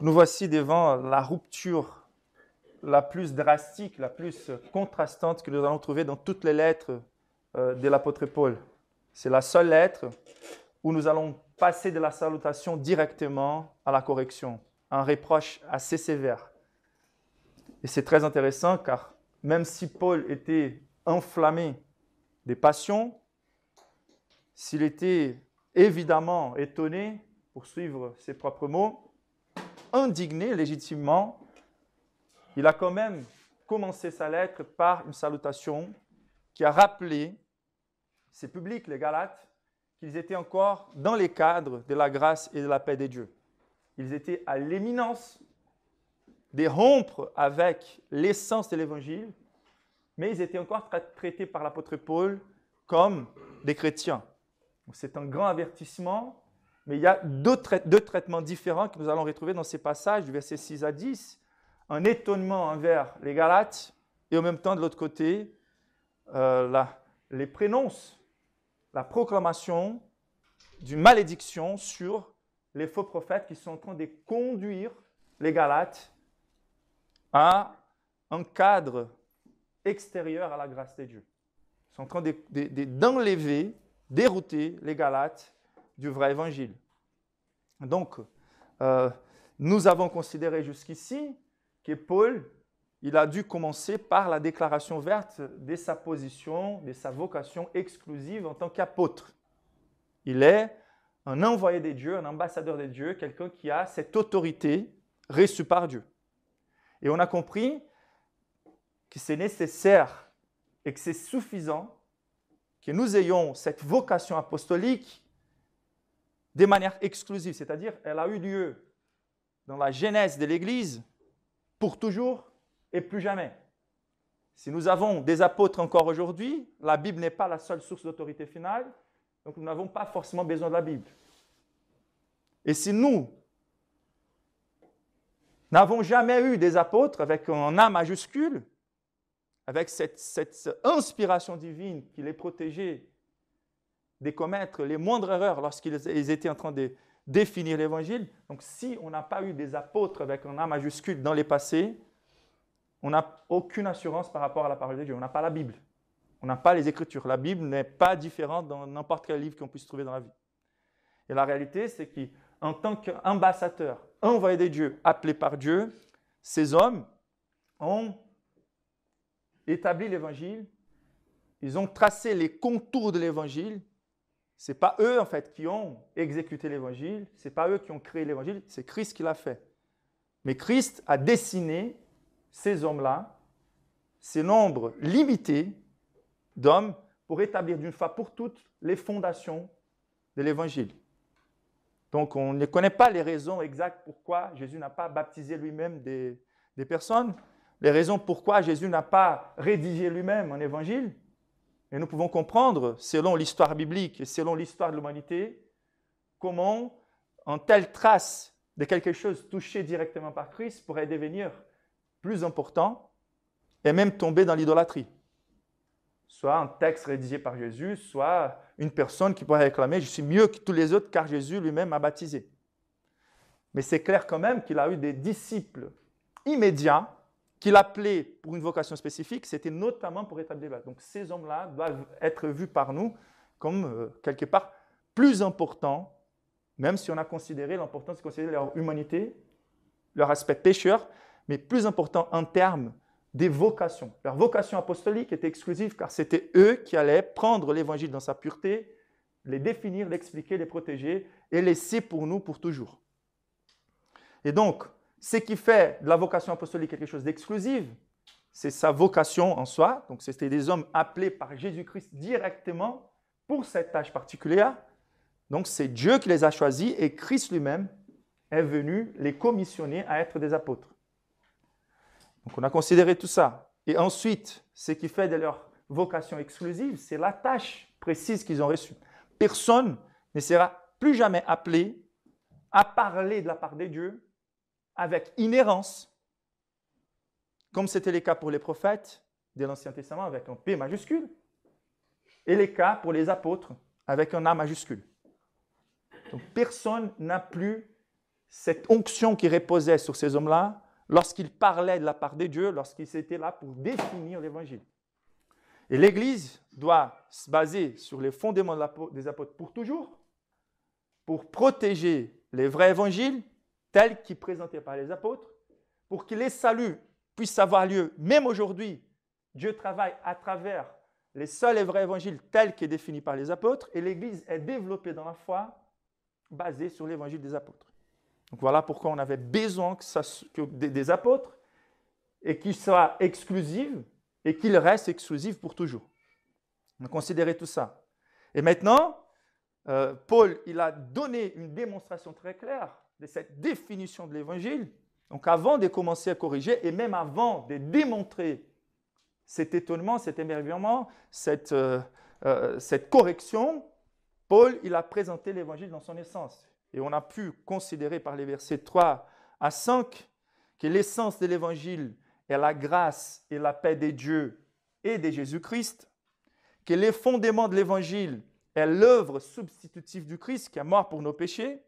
nous voici devant la rupture la plus drastique, la plus contrastante que nous allons trouver dans toutes les lettres euh, de l'apôtre Paul. C'est la seule lettre où nous allons passer de la salutation directement à la correction, un reproche assez sévère. Et c'est très intéressant car même si Paul était enflammé des passions, s'il était évidemment étonné, pour suivre ses propres mots, indigné légitimement, il a quand même commencé sa lettre par une salutation qui a rappelé, ses publics, les Galates, qu'ils étaient encore dans les cadres de la grâce et de la paix des dieux. Ils étaient à l'éminence des rompre avec l'essence de l'évangile, mais ils étaient encore traités par l'apôtre Paul comme des chrétiens. C'est un grand avertissement mais il y a deux, traitements différents que nous allons retrouver dans ces passages du verset 6 à 10. Un étonnement envers les Galates et en même temps, de l'autre côté, euh, les prénonces, la proclamation d'une malédiction sur les faux prophètes qui sont en train de conduire les Galates à un cadre extérieur à la grâce de Dieu. Ils sont en train d'enlever, dérouter les Galates du vrai évangile. Donc, euh, nous avons considéré jusqu'ici que Paul, il a dû commencer par la déclaration verte de sa position, de sa vocation exclusive en tant qu'apôtre. Il est un envoyé des Dieux, un ambassadeur de Dieu, quelqu'un qui a cette autorité reçue par Dieu. Et on a compris que c'est nécessaire et que c'est suffisant que nous ayons cette vocation apostolique de manière exclusive, c'est-à-dire elle a eu lieu dans la genèse de l'Église pour toujours et plus jamais. Si nous avons des apôtres encore aujourd'hui, la Bible n'est pas la seule source d'autorité finale, donc nous n'avons pas forcément besoin de la Bible. Et si nous n'avons jamais eu des apôtres avec un A majuscule, avec cette, cette inspiration divine qui les protégeait de commettre les moindres erreurs lorsqu'ils étaient en train de définir l'évangile. Donc si on n'a pas eu des apôtres avec un A majuscule dans les passés, on n'a aucune assurance par rapport à la parole de Dieu. On n'a pas la Bible. On n'a pas les Écritures. La Bible n'est pas différente dans n'importe quel livre qu'on puisse trouver dans la vie. Et la réalité, c'est qu'en tant qu'ambassadeur, envoyé de Dieu, appelé par Dieu, ces hommes ont établi l'Évangile, ils ont tracé les contours de l'Évangile, ce n'est pas eux, en fait, qui ont exécuté l'évangile, c'est pas eux qui ont créé l'évangile, c'est Christ qui l'a fait. Mais Christ a dessiné ces hommes-là, ces nombres limités d'hommes, pour établir d'une fois pour toutes les fondations de l'évangile. Donc on ne connaît pas les raisons exactes pourquoi Jésus n'a pas baptisé lui-même des, des personnes, les raisons pourquoi Jésus n'a pas rédigé lui-même un évangile, et nous pouvons comprendre, selon l'histoire biblique et selon l'histoire de l'humanité, comment une telle trace de quelque chose touché directement par Christ pourrait devenir plus important et même tomber dans l'idolâtrie. Soit un texte rédigé par Jésus, soit une personne qui pourrait réclamer Je suis mieux que tous les autres car Jésus lui-même m'a baptisé. Mais c'est clair quand même qu'il a eu des disciples immédiats qu'il appelait pour une vocation spécifique, c'était notamment pour établir la Donc ces hommes-là doivent être vus par nous comme euh, quelque part plus importants, même si on a considéré l'importance de considérer leur humanité, leur aspect pécheur, mais plus important en termes des vocations. Leur vocation apostolique était exclusive car c'était eux qui allaient prendre l'évangile dans sa pureté, les définir, l'expliquer, les protéger et laisser pour nous pour toujours. Et donc, ce qui fait de la vocation apostolique quelque chose d'exclusif, c'est sa vocation en soi. Donc, c'était des hommes appelés par Jésus-Christ directement pour cette tâche particulière. Donc, c'est Dieu qui les a choisis et Christ lui-même est venu les commissionner à être des apôtres. Donc, on a considéré tout ça. Et ensuite, ce qui fait de leur vocation exclusive, c'est la tâche précise qu'ils ont reçue. Personne ne sera plus jamais appelé à parler de la part de Dieu avec inhérence, comme c'était le cas pour les prophètes de l'Ancien Testament avec un P majuscule, et les cas pour les apôtres avec un A majuscule. Donc personne n'a plus cette onction qui reposait sur ces hommes-là lorsqu'ils parlaient de la part de Dieu, lorsqu'ils étaient là pour définir l'Évangile. Et l'Église doit se baser sur les fondements des apôtres pour toujours, pour protéger les vrais évangiles tel qu'il présenté par les apôtres, pour que les saluts puissent avoir lieu même aujourd'hui. Dieu travaille à travers les seuls et vrais évangiles tels qu'est défini par les apôtres, et l'Église est développée dans la foi basée sur l'évangile des apôtres. Donc voilà pourquoi on avait besoin que des, apôtres et qu'ils soient exclusive et qu'il reste exclusifs pour toujours. On tout ça. Et maintenant, euh, Paul, il a donné une démonstration très claire cette définition de l'évangile, donc avant de commencer à corriger et même avant de démontrer cet étonnement, cet émerveillement, cette, euh, euh, cette correction, Paul, il a présenté l'évangile dans son essence. Et on a pu considérer par les versets 3 à 5 que l'essence de l'évangile est la grâce et la paix des dieux et de Jésus-Christ, que les fondements de l'évangile est l'œuvre substitutive du Christ qui est mort pour nos péchés,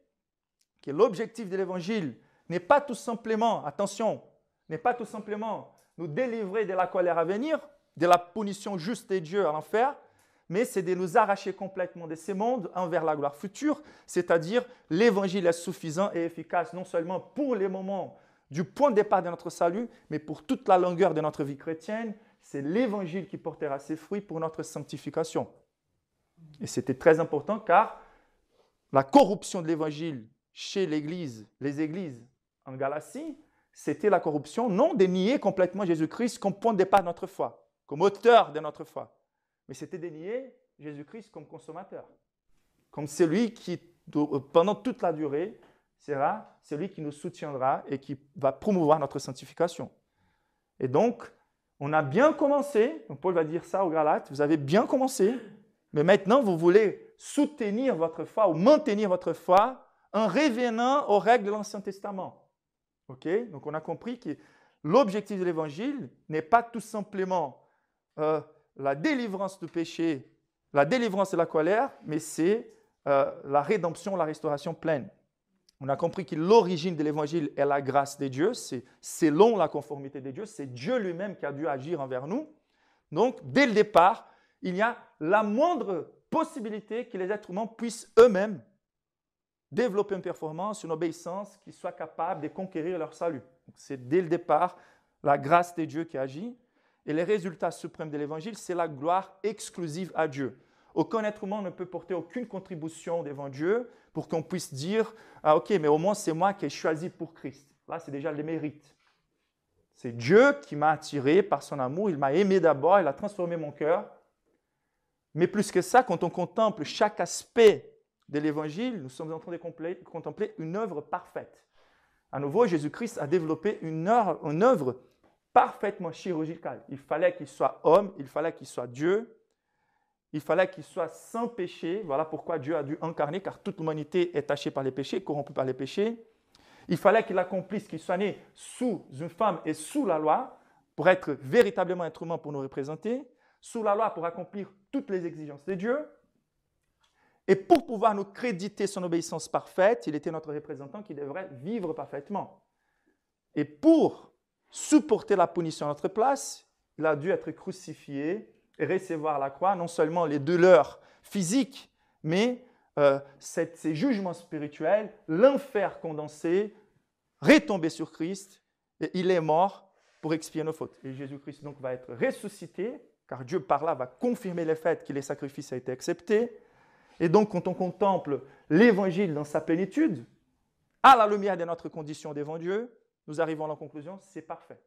que l'objectif de l'évangile n'est pas tout simplement, attention, n'est pas tout simplement nous délivrer de la colère à venir, de la punition juste de Dieu à l'enfer, mais c'est de nous arracher complètement de ces mondes envers la gloire future, c'est-à-dire l'évangile est suffisant et efficace non seulement pour les moments du point de départ de notre salut, mais pour toute la longueur de notre vie chrétienne, c'est l'évangile qui portera ses fruits pour notre sanctification. Et c'était très important car la corruption de l'évangile chez l'Église, les Églises en Galatie, c'était la corruption, non de complètement Jésus-Christ comme point de départ de notre foi, comme auteur de notre foi, mais c'était dénier Jésus-Christ comme consommateur, comme celui qui, pendant toute la durée, sera celui qui nous soutiendra et qui va promouvoir notre sanctification. Et donc, on a bien commencé, donc Paul va dire ça aux Galates, vous avez bien commencé, mais maintenant vous voulez soutenir votre foi ou maintenir votre foi en revenant aux règles de l'Ancien Testament. ok, Donc on a compris que l'objectif de l'Évangile n'est pas tout simplement euh, la délivrance du péché, la délivrance de la colère, mais c'est euh, la rédemption, la restauration pleine. On a compris que l'origine de l'Évangile est la grâce de Dieu, c'est selon la conformité de Dieu, c'est Dieu lui-même qui a dû agir envers nous. Donc, dès le départ, il y a la moindre possibilité que les êtres humains puissent eux-mêmes développer une performance, une obéissance qui soit capable de conquérir leur salut. C'est dès le départ la grâce de Dieu qui agit. Et les résultats suprêmes de l'Évangile, c'est la gloire exclusive à Dieu. Aucun être humain ne peut porter aucune contribution devant Dieu pour qu'on puisse dire Ah, ok, mais au moins c'est moi qui ai choisi pour Christ. Là, c'est déjà le mérite. C'est Dieu qui m'a attiré par son amour. Il m'a aimé d'abord, il a transformé mon cœur. Mais plus que ça, quand on contemple chaque aspect de l'Évangile, nous sommes en train de contempler une œuvre parfaite. À nouveau, Jésus-Christ a développé une œuvre, parfaitement chirurgicale. Il fallait qu'il soit homme, il fallait qu'il soit Dieu, il fallait qu'il soit sans péché. Voilà pourquoi Dieu a dû incarner, car toute l'humanité est tachée par les péchés, corrompue par les péchés. Il fallait qu'il accomplisse, qu'il soit né sous une femme et sous la loi pour être véritablement être humain pour nous représenter, sous la loi pour accomplir toutes les exigences de Dieu, et pour pouvoir nous créditer son obéissance parfaite, il était notre représentant qui devrait vivre parfaitement. Et pour supporter la punition à notre place, il a dû être crucifié et recevoir la croix non seulement les douleurs physiques, mais euh, ces jugements spirituels, l'enfer condensé, retombé sur Christ, et il est mort pour expier nos fautes. Et Jésus-Christ donc va être ressuscité, car Dieu par là va confirmer les faits que les sacrifices ont été acceptés, et donc, quand on contemple l'Évangile dans sa plénitude, à la lumière de notre condition devant Dieu, nous arrivons à la conclusion, c'est parfait.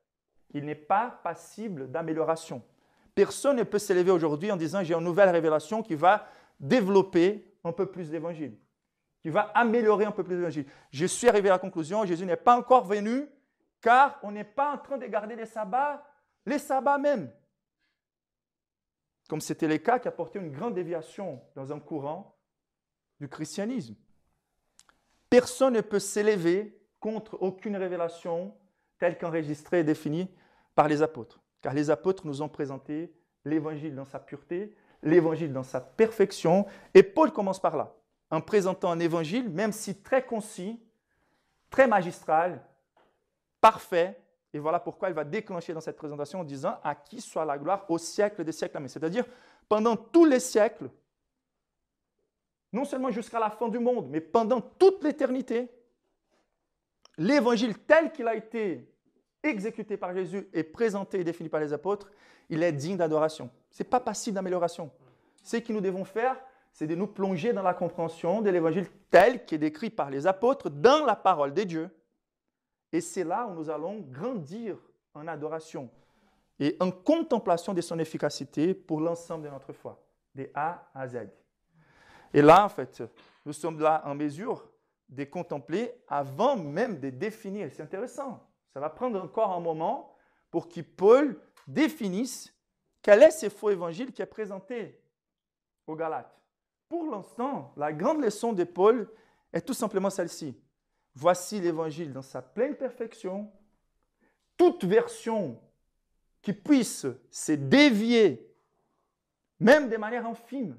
Il n'est pas passible d'amélioration. Personne ne peut s'élever aujourd'hui en disant j'ai une nouvelle révélation qui va développer un peu plus l'évangile, qui va améliorer un peu plus l'évangile. Je suis arrivé à la conclusion, Jésus n'est pas encore venu, car on n'est pas en train de garder les sabbats, les sabbats même comme c'était le cas qui apportait une grande déviation dans un courant du christianisme. Personne ne peut s'élever contre aucune révélation telle qu'enregistrée et définie par les apôtres, car les apôtres nous ont présenté l'évangile dans sa pureté, l'évangile dans sa perfection, et Paul commence par là, en présentant un évangile, même si très concis, très magistral, parfait, et voilà pourquoi il va déclencher dans cette présentation en disant À qui soit la gloire au siècle des siècles. C'est-à-dire, pendant tous les siècles, non seulement jusqu'à la fin du monde, mais pendant toute l'éternité, l'évangile tel qu'il a été exécuté par Jésus et présenté et défini par les apôtres, il est digne d'adoration. Ce n'est pas passif d'amélioration. Ce que nous devons faire, c'est de nous plonger dans la compréhension de l'évangile tel qu'il est décrit par les apôtres dans la parole des dieux et c'est là où nous allons grandir en adoration et en contemplation de son efficacité pour l'ensemble de notre foi, des A à Z. Et là, en fait, nous sommes là en mesure de contempler avant même de définir. C'est intéressant. Ça va prendre encore un moment pour que Paul définisse quel est ce faux évangile qui est présenté aux Galates. Pour l'instant, la grande leçon de Paul est tout simplement celle-ci. Voici l'évangile dans sa pleine perfection. Toute version qui puisse se dévier, même de manière infime,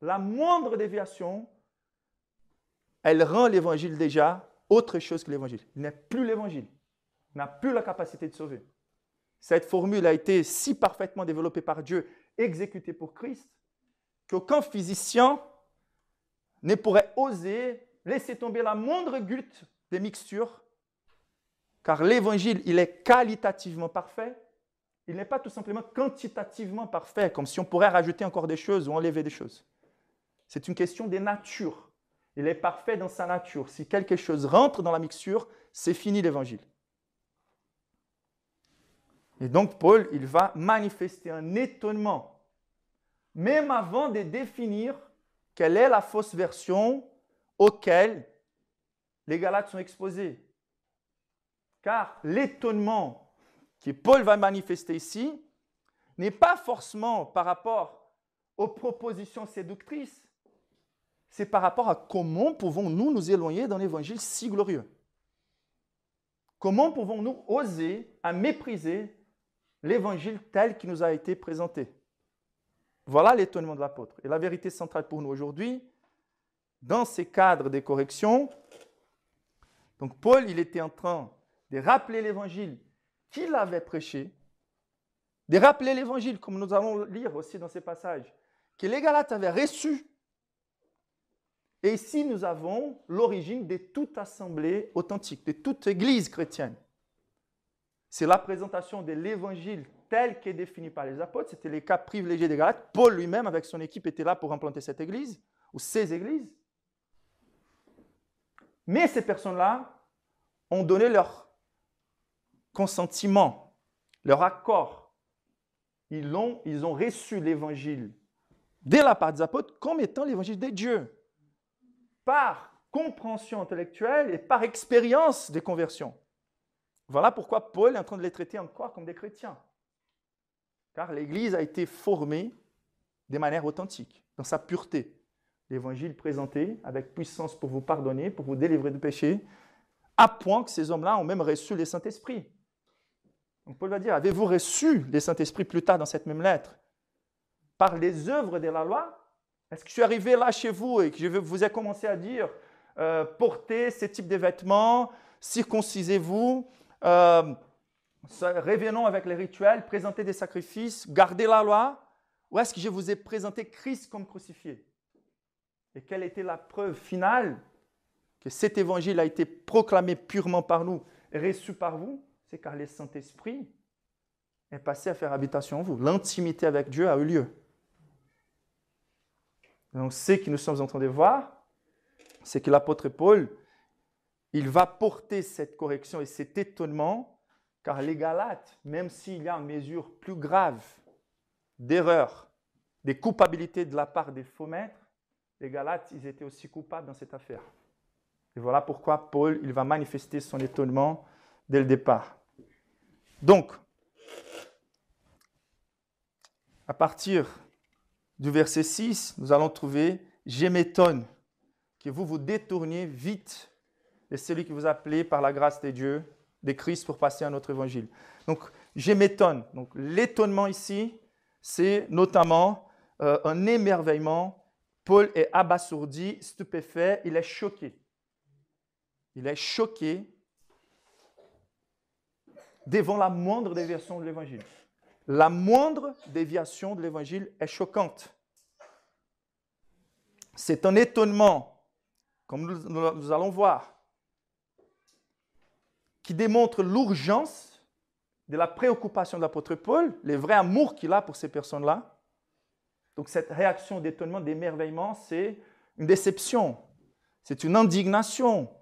la moindre déviation, elle rend l'évangile déjà autre chose que l'évangile. Il n'est plus l'évangile, n'a plus la capacité de sauver. Cette formule a été si parfaitement développée par Dieu, exécutée pour Christ, qu'aucun physicien ne pourrait oser laissez tomber la moindre goutte des mixtures, car l'évangile, il est qualitativement parfait. Il n'est pas tout simplement quantitativement parfait, comme si on pourrait rajouter encore des choses ou enlever des choses. C'est une question des natures. Il est parfait dans sa nature. Si quelque chose rentre dans la mixture, c'est fini l'évangile. Et donc Paul, il va manifester un étonnement, même avant de définir quelle est la fausse version Auxquels les Galates sont exposés. Car l'étonnement que Paul va manifester ici n'est pas forcément par rapport aux propositions séductrices, c'est par rapport à comment pouvons-nous nous éloigner d'un évangile si glorieux. Comment pouvons-nous oser à mépriser l'évangile tel qui nous a été présenté Voilà l'étonnement de l'apôtre. Et la vérité centrale pour nous aujourd'hui, dans ces cadres des corrections, donc Paul, il était en train de rappeler l'évangile qu'il avait prêché, de rappeler l'évangile, comme nous allons lire aussi dans ces passages, que les Galates avaient reçu. Et ici, nous avons l'origine de toute assemblée authentique, de toute église chrétienne. C'est la présentation de l'évangile tel qu'est défini par les apôtres. C'était les cas privilégiés des Galates. Paul lui-même, avec son équipe, était là pour implanter cette église, ou ces églises. Mais ces personnes-là ont donné leur consentement, leur accord. Ils ont, ils ont reçu l'évangile dès la part des apôtres comme étant l'évangile des dieux, par compréhension intellectuelle et par expérience des conversions. Voilà pourquoi Paul est en train de les traiter encore comme des chrétiens. Car l'Église a été formée de manière authentique, dans sa pureté l'évangile présenté avec puissance pour vous pardonner, pour vous délivrer du péché, à point que ces hommes-là ont même reçu le Saint-Esprit. Donc Paul va dire, avez-vous reçu le Saint-Esprit plus tard dans cette même lettre Par les œuvres de la loi Est-ce que je suis arrivé là chez vous et que je vous ai commencé à dire, euh, portez ce type de vêtements, circoncisez-vous euh, revenons avec les rituels, présentez des sacrifices, gardez la loi, ou est-ce que je vous ai présenté Christ comme crucifié et quelle était la preuve finale que cet évangile a été proclamé purement par nous, reçu par vous C'est car le Saint-Esprit est passé à faire habitation en vous. L'intimité avec Dieu a eu lieu. Donc, ce que nous sommes en train de voir, c'est que l'apôtre Paul, il va porter cette correction et cet étonnement, car les Galates, même s'il y a une mesure plus grave d'erreur, des culpabilités de la part des faux maîtres, les Galates, ils étaient aussi coupables dans cette affaire. Et voilà pourquoi Paul, il va manifester son étonnement dès le départ. Donc, à partir du verset 6, nous allons trouver Je m'étonne que vous vous détourniez vite de celui qui vous appelait par la grâce des dieux, des Christ, pour passer à notre évangile. Donc, je m'étonne. Donc, l'étonnement ici, c'est notamment euh, un émerveillement Paul est abasourdi, stupéfait, il est choqué. Il est choqué devant la moindre déviation de l'Évangile. La moindre déviation de l'Évangile est choquante. C'est un étonnement, comme nous, allons voir, qui démontre l'urgence de la préoccupation de l'apôtre Paul, le vrai amour qu'il a pour ces personnes-là, donc cette réaction d'étonnement, d'émerveillement, c'est une déception, c'est une indignation,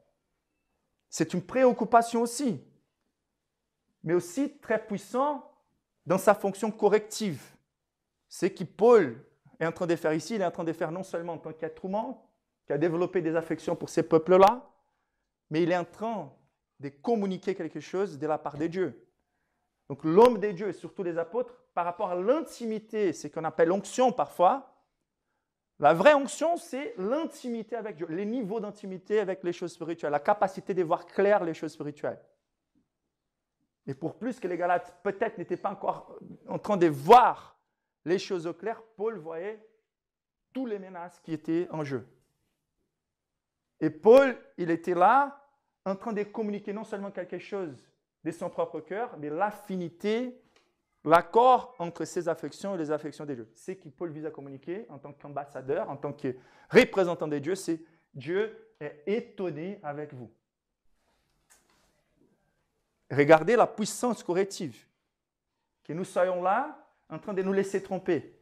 c'est une préoccupation aussi, mais aussi très puissant dans sa fonction corrective. C'est qui Paul est en train de faire ici, il est en train de faire non seulement en tant qu'être humain, qui a développé des affections pour ces peuples-là, mais il est en train de communiquer quelque chose de la part de Dieu. Donc l'homme des dieux, et surtout les apôtres, par rapport à l'intimité, c'est qu'on appelle onction parfois. La vraie onction, c'est l'intimité avec Dieu, les niveaux d'intimité avec les choses spirituelles, la capacité de voir clair les choses spirituelles. Et pour plus que les Galates, peut-être, n'étaient pas encore en train de voir les choses au clair, Paul voyait toutes les menaces qui étaient en jeu. Et Paul, il était là en train de communiquer non seulement quelque chose de son propre cœur, mais l'affinité l'accord entre ses affections et les affections des dieux. C'est ce qu'Paul Paul vise à communiquer en tant qu'ambassadeur, en tant que représentant des dieux, c'est Dieu est étonné avec vous. Regardez la puissance corrective. Que nous soyons là en train de nous laisser tromper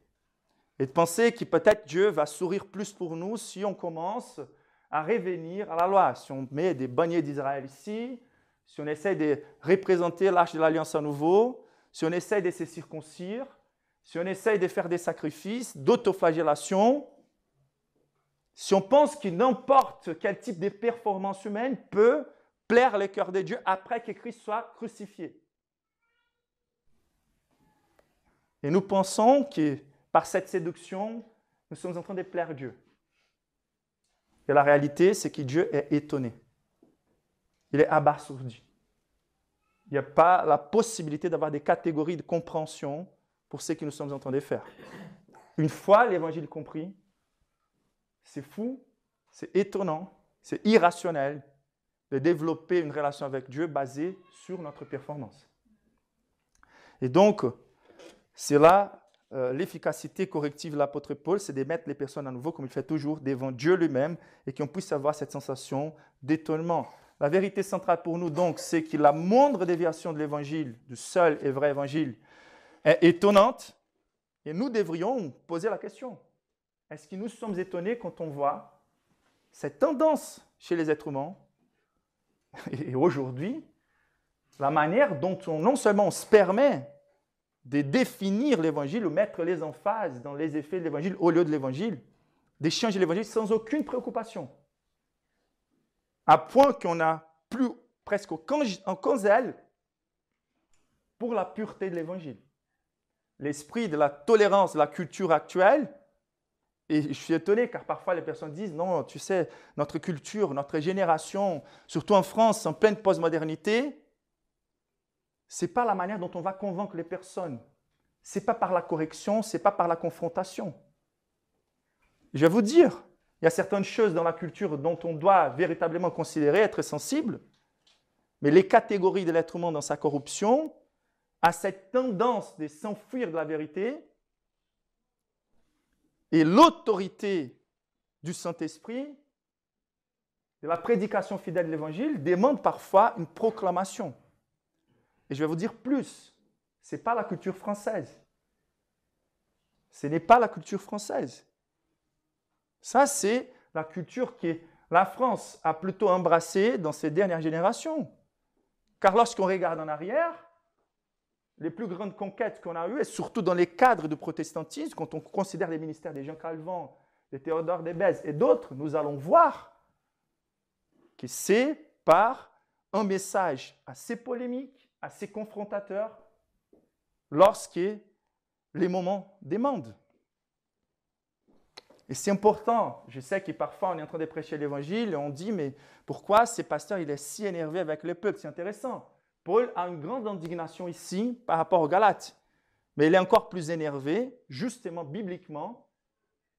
et de penser que peut-être Dieu va sourire plus pour nous si on commence à revenir à la loi, si on met des banniers d'Israël ici, si on essaie de représenter l'arche de l'alliance à nouveau, si on essaye de se circoncire, si on essaye de faire des sacrifices, d'autofagélation, si on pense que n'importe quel type de performance humaine peut plaire le cœur de Dieu après que Christ soit crucifié. Et nous pensons que par cette séduction, nous sommes en train de plaire Dieu. Et la réalité, c'est que Dieu est étonné. Il est abasourdi. Il n'y a pas la possibilité d'avoir des catégories de compréhension pour ce que nous sommes en train de faire. Une fois l'évangile compris, c'est fou, c'est étonnant, c'est irrationnel de développer une relation avec Dieu basée sur notre performance. Et donc, c'est là euh, l'efficacité corrective de l'apôtre Paul, c'est de mettre les personnes à nouveau, comme il fait toujours, devant Dieu lui-même, et qu'on puisse avoir cette sensation d'étonnement, la vérité centrale pour nous, donc, c'est que la moindre déviation de l'évangile, du seul et vrai évangile, est étonnante. Et nous devrions poser la question. Est-ce que nous sommes étonnés quand on voit cette tendance chez les êtres humains et aujourd'hui, la manière dont on non seulement on se permet de définir l'évangile ou mettre les emphases dans les effets de l'évangile au lieu de l'évangile, d'échanger l'évangile sans aucune préoccupation à point qu'on n'a plus presque en zèle pour la pureté de l'évangile. L'esprit de la tolérance, la culture actuelle, et je suis étonné car parfois les personnes disent non, tu sais, notre culture, notre génération, surtout en France, en pleine postmodernité, n'est pas la manière dont on va convaincre les personnes. C'est pas par la correction, c'est pas par la confrontation. Je vais vous dire, il y a certaines choses dans la culture dont on doit véritablement considérer, être sensible, mais les catégories de l'être humain dans sa corruption, à cette tendance de s'enfuir de la vérité, et l'autorité du Saint-Esprit, de la prédication fidèle de l'Évangile, demande parfois une proclamation. Et je vais vous dire plus, ce n'est pas la culture française. Ce n'est pas la culture française. Ça, c'est la culture que la France a plutôt embrassée dans ces dernières générations. Car lorsqu'on regarde en arrière, les plus grandes conquêtes qu'on a eues, et surtout dans les cadres du protestantisme, quand on considère les ministères de Jean Calvin, de Théodore Debèze et d'autres, nous allons voir que c'est par un message assez polémique, assez confrontateur, lorsque les moments demandent. Et c'est important. Je sais que parfois on est en train de prêcher l'évangile et on dit mais pourquoi ce pasteur il est si énervé avec le peuple C'est intéressant. Paul a une grande indignation ici par rapport aux Galates. Mais il est encore plus énervé, justement bibliquement,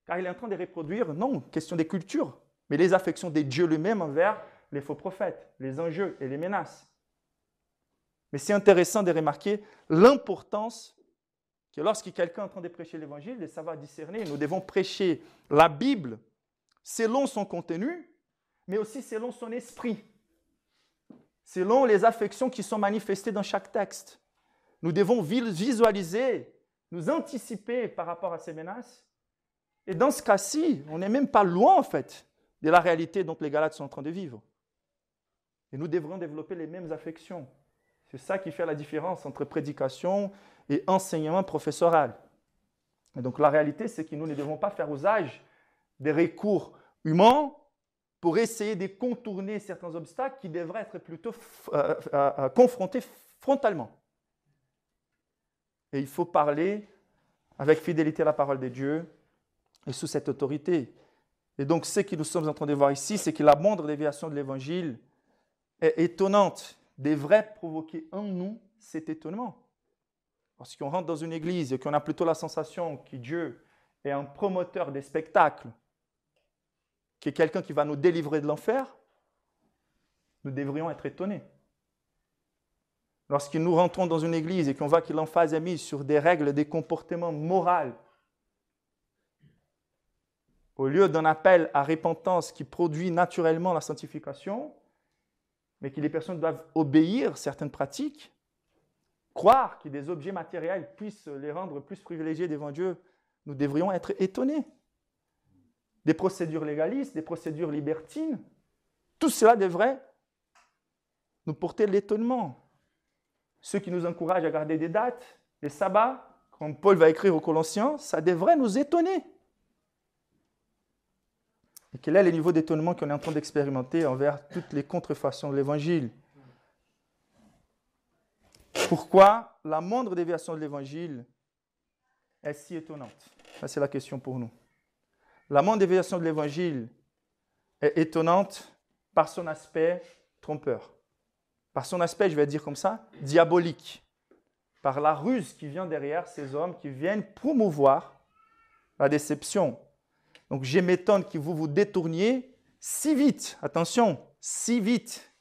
car il est en train de reproduire, non, question des cultures, mais les affections des dieux lui-même envers les faux prophètes, les enjeux et les menaces. Mais c'est intéressant de remarquer l'importance que lorsque quelqu'un est en train de prêcher l'évangile, de savoir discerner, nous devons prêcher la Bible selon son contenu, mais aussi selon son esprit, selon les affections qui sont manifestées dans chaque texte. Nous devons visualiser, nous anticiper par rapport à ces menaces. Et dans ce cas-ci, on n'est même pas loin, en fait, de la réalité dont les Galates sont en train de vivre. Et nous devrons développer les mêmes affections c'est ça qui fait la différence entre prédication et enseignement professoral. Et donc la réalité, c'est que nous ne devons pas faire usage des recours humains pour essayer de contourner certains obstacles qui devraient être plutôt euh, euh, euh, confrontés frontalement. Et il faut parler avec fidélité à la parole de Dieu et sous cette autorité. Et donc ce que nous sommes en train de voir ici, c'est que la moindre déviation de l'Évangile est étonnante devrait provoquer en nous cet étonnement. Lorsqu'on rentre dans une église et qu'on a plutôt la sensation que Dieu est un promoteur des spectacles, qui est quelqu'un qui va nous délivrer de l'enfer, nous devrions être étonnés. Lorsqu'il nous rentrons dans une église et qu'on voit que l'emphase est mise sur des règles, des comportements moraux, au lieu d'un appel à repentance qui produit naturellement la sanctification, mais que les personnes doivent obéir certaines pratiques, croire que des objets matériels puissent les rendre plus privilégiés devant Dieu, nous devrions être étonnés. Des procédures légalistes, des procédures libertines, tout cela devrait nous porter l'étonnement. Ceux qui nous encouragent à garder des dates, des sabbats, comme Paul va écrire aux Colossiens, ça devrait nous étonner quel est le niveau d'étonnement qu'on est en train d'expérimenter envers toutes les contrefaçons de l'Évangile Pourquoi la moindre déviation de l'Évangile est si étonnante c'est la question pour nous. La moindre déviation de l'Évangile est étonnante par son aspect trompeur, par son aspect, je vais dire comme ça, diabolique, par la ruse qui vient derrière ces hommes qui viennent promouvoir la déception, donc je m'étonne que vous vous détourniez si vite, attention, si vite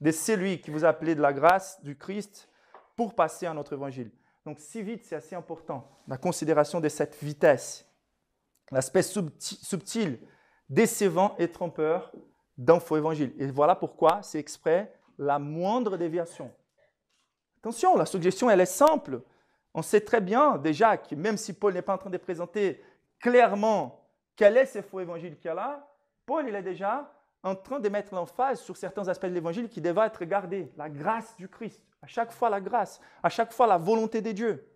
de celui qui vous appelait de la grâce du Christ pour passer à notre évangile. Donc si vite, c'est assez important, la considération de cette vitesse. L'aspect subtil, décevant et trompeur d'un faux évangile. Et voilà pourquoi c'est exprès la moindre déviation. Attention, la suggestion, elle est simple. On sait très bien déjà que même si Paul n'est pas en train de présenter clairement quel est ce faux évangile qu'il y a là Paul, il est déjà en train de mettre l'emphase sur certains aspects de l'évangile qui devraient être gardés. La grâce du Christ, à chaque fois la grâce, à chaque fois la volonté de Dieu.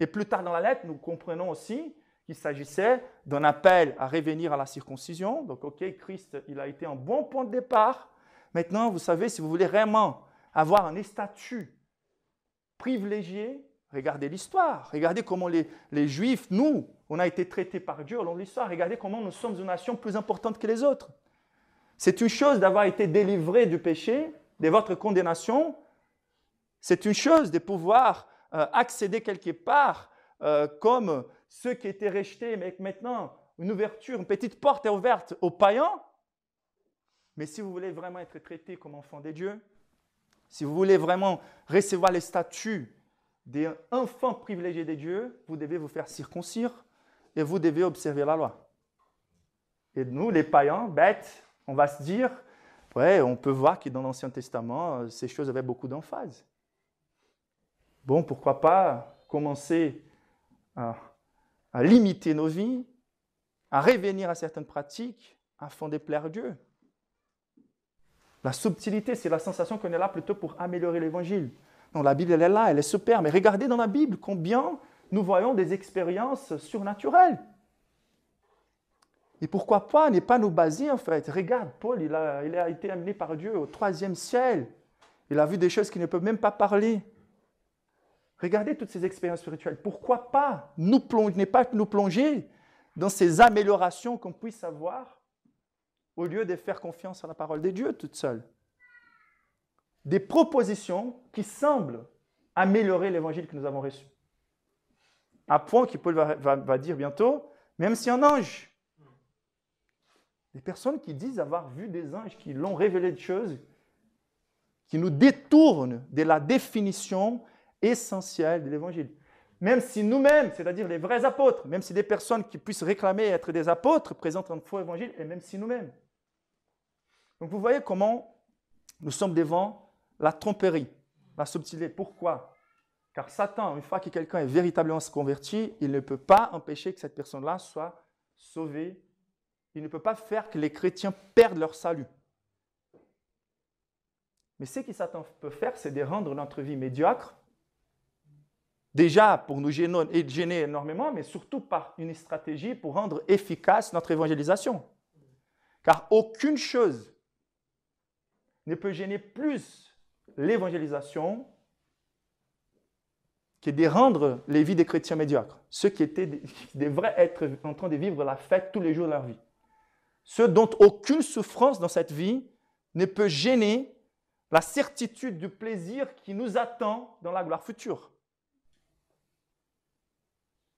Et plus tard dans la lettre, nous comprenons aussi qu'il s'agissait d'un appel à revenir à la circoncision. Donc, ok, Christ, il a été un bon point de départ. Maintenant, vous savez, si vous voulez vraiment avoir un statut privilégié, regardez l'histoire, regardez comment les Juifs, nous, on a été traité par Dieu au long de l'histoire. Regardez comment nous sommes une nation plus importante que les autres. C'est une chose d'avoir été délivré du péché, de votre condamnation. C'est une chose de pouvoir euh, accéder quelque part euh, comme ceux qui étaient rejetés, mais maintenant une ouverture, une petite porte est ouverte aux païens. Mais si vous voulez vraiment être traité comme enfant des dieux, si vous voulez vraiment recevoir les statuts des enfants privilégiés des dieux, vous devez vous faire circoncire et vous devez observer la loi. Et nous, les païens, bêtes, on va se dire, ouais, on peut voir que dans l'Ancien Testament, euh, ces choses avaient beaucoup d'emphase. Bon, pourquoi pas commencer à, limiter nos vies, à revenir à certaines pratiques afin de plaire à Dieu. La subtilité, c'est la sensation qu'on est là plutôt pour améliorer l'évangile. Non, la Bible, elle est là, elle est super, mais regardez dans la Bible combien nous voyons des expériences surnaturelles. Et pourquoi pas ne pas nous baser en fait Regarde, Paul, il a, été amené par Dieu au troisième ciel. Il a vu des choses qu'il ne peut même pas parler. Regardez toutes ces expériences spirituelles. Pourquoi pas nous plonger, ne pas nous plonger dans ces améliorations qu'on puisse avoir au lieu de faire confiance à la parole de Dieu toute seule Des propositions qui semblent améliorer l'évangile que nous avons reçu à point qui Paul va, dire bientôt, même si un ange. Des personnes qui disent avoir vu des anges qui l'ont révélé de choses, qui nous détournent de la définition essentielle de l'Évangile. Même si nous-mêmes, c'est-à-dire les vrais apôtres, même si des personnes qui puissent réclamer être des apôtres présentent un faux évangile, et même si nous-mêmes. Donc vous voyez comment nous sommes devant la tromperie, la subtilité. Pourquoi car Satan, une fois que quelqu'un est véritablement converti, il ne peut pas empêcher que cette personne-là soit sauvée. Il ne peut pas faire que les chrétiens perdent leur salut. Mais ce que Satan peut faire, c'est de rendre notre vie médiocre, déjà pour nous gêner, gêner énormément, mais surtout par une stratégie pour rendre efficace notre évangélisation. Car aucune chose ne peut gêner plus l'évangélisation qui est de rendre les vies des chrétiens médiocres, ceux qui étaient des, vrais en train de vivre la fête tous les jours de leur vie, ceux dont aucune souffrance dans cette vie ne peut gêner la certitude du plaisir qui nous attend dans la gloire future.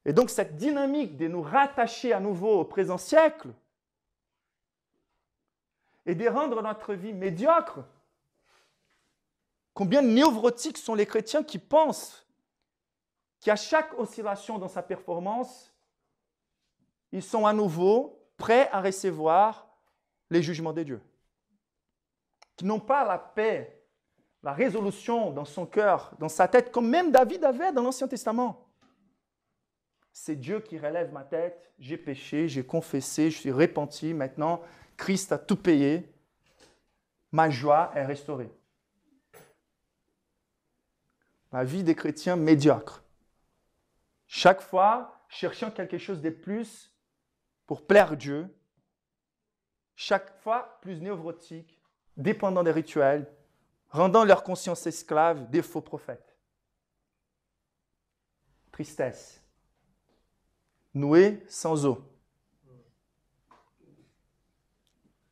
Et donc cette dynamique de nous rattacher à nouveau au présent siècle et de rendre notre vie médiocre, combien de névrotiques sont les chrétiens qui pensent qui à chaque oscillation dans sa performance, ils sont à nouveau prêts à recevoir les jugements de Dieu. Qui n'ont pas la paix, la résolution dans son cœur, dans sa tête, comme même David avait dans l'Ancien Testament. C'est Dieu qui relève ma tête, j'ai péché, j'ai confessé, je suis repenti, maintenant Christ a tout payé, ma joie est restaurée. La vie des chrétiens médiocre. Chaque fois, cherchant quelque chose de plus pour plaire Dieu. Chaque fois, plus néovrotique, dépendant des rituels, rendant leur conscience esclave des faux prophètes. Tristesse. Noué sans eau.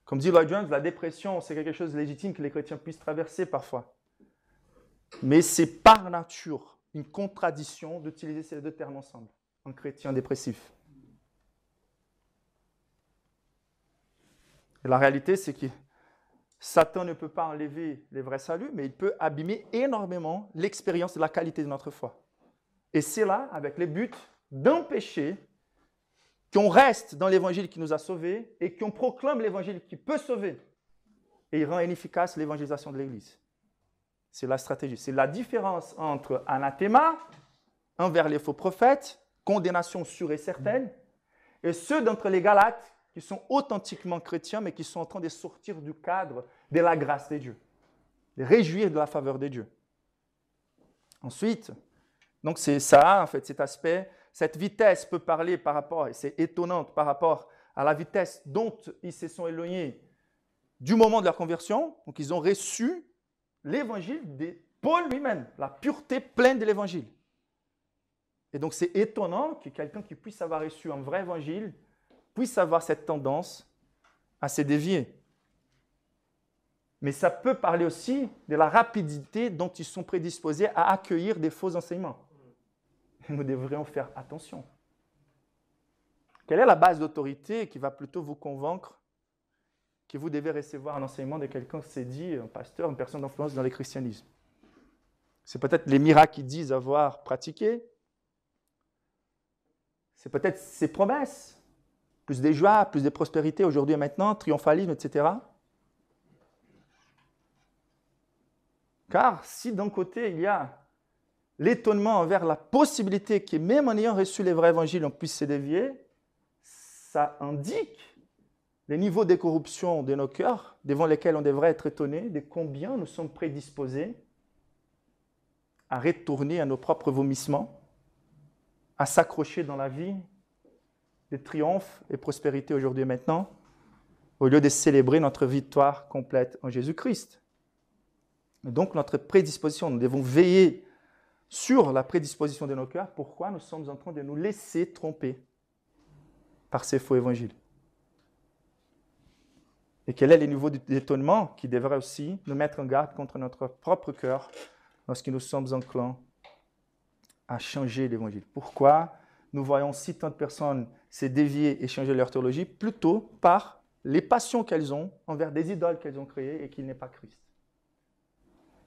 Comme dit Lloyd Jones, la dépression, c'est quelque chose de légitime que les chrétiens puissent traverser parfois. Mais c'est par nature une contradiction d'utiliser ces deux termes ensemble, un chrétien dépressif. Et la réalité, c'est que Satan ne peut pas enlever les vrais saluts, mais il peut abîmer énormément l'expérience et la qualité de notre foi. Et c'est là, avec le but d'empêcher qu'on reste dans l'évangile qui nous a sauvés et qu'on proclame l'évangile qui peut sauver. Et il rend inefficace l'évangélisation de l'Église. C'est la stratégie. C'est la différence entre anathème envers les faux prophètes, condamnation sûre et certaine, et ceux d'entre les Galates qui sont authentiquement chrétiens, mais qui sont en train de sortir du cadre de la grâce des dieux, de réjouir de la faveur des dieux. Ensuite, donc c'est ça, en fait, cet aspect, cette vitesse peut parler par rapport, et c'est étonnant par rapport à la vitesse dont ils se sont éloignés du moment de leur conversion. Donc ils ont reçu l'évangile de Paul lui-même, la pureté pleine de l'évangile. Et donc c'est étonnant que quelqu'un qui puisse avoir reçu un vrai évangile puisse avoir cette tendance à se dévier. Mais ça peut parler aussi de la rapidité dont ils sont prédisposés à accueillir des faux enseignements. Nous devrions faire attention. Quelle est la base d'autorité qui va plutôt vous convaincre que vous devez recevoir un enseignement de quelqu'un qui s'est dit un pasteur, une personne d'influence dans le christianisme. C'est peut-être les miracles qu'ils disent avoir pratiqués. C'est peut-être ses promesses. Plus de joie, plus de prospérité aujourd'hui et maintenant, triomphalisme, etc. Car si d'un côté il y a l'étonnement envers la possibilité que même en ayant reçu les vrais évangiles, on puisse se dévier, ça indique le niveau de corruption de nos cœurs, devant lesquels on devrait être étonné, de combien nous sommes prédisposés à retourner à nos propres vomissements, à s'accrocher dans la vie de triomphe et prospérité aujourd'hui et maintenant, au lieu de célébrer notre victoire complète en Jésus-Christ. Donc notre prédisposition, nous devons veiller sur la prédisposition de nos cœurs, pourquoi nous sommes en train de nous laisser tromper par ces faux évangiles. Et quel est le niveau d'étonnement qui devrait aussi nous mettre en garde contre notre propre cœur lorsque nous sommes enclins à changer l'évangile Pourquoi nous voyons si tant de personnes se dévier et changer leur théologie plutôt par les passions qu'elles ont envers des idoles qu'elles ont créées et qui n'est pas Christ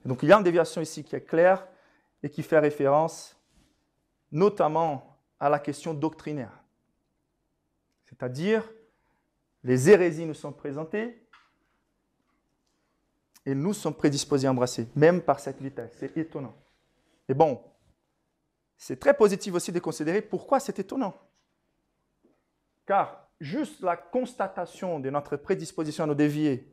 Donc il y a une déviation ici qui est claire et qui fait référence notamment à la question doctrinaire. C'est-à-dire, les hérésies nous sont présentées et nous sommes prédisposés à embrasser, même par cette vitesse. C'est étonnant. Et bon, c'est très positif aussi de considérer pourquoi c'est étonnant. Car juste la constatation de notre prédisposition à nous dévier,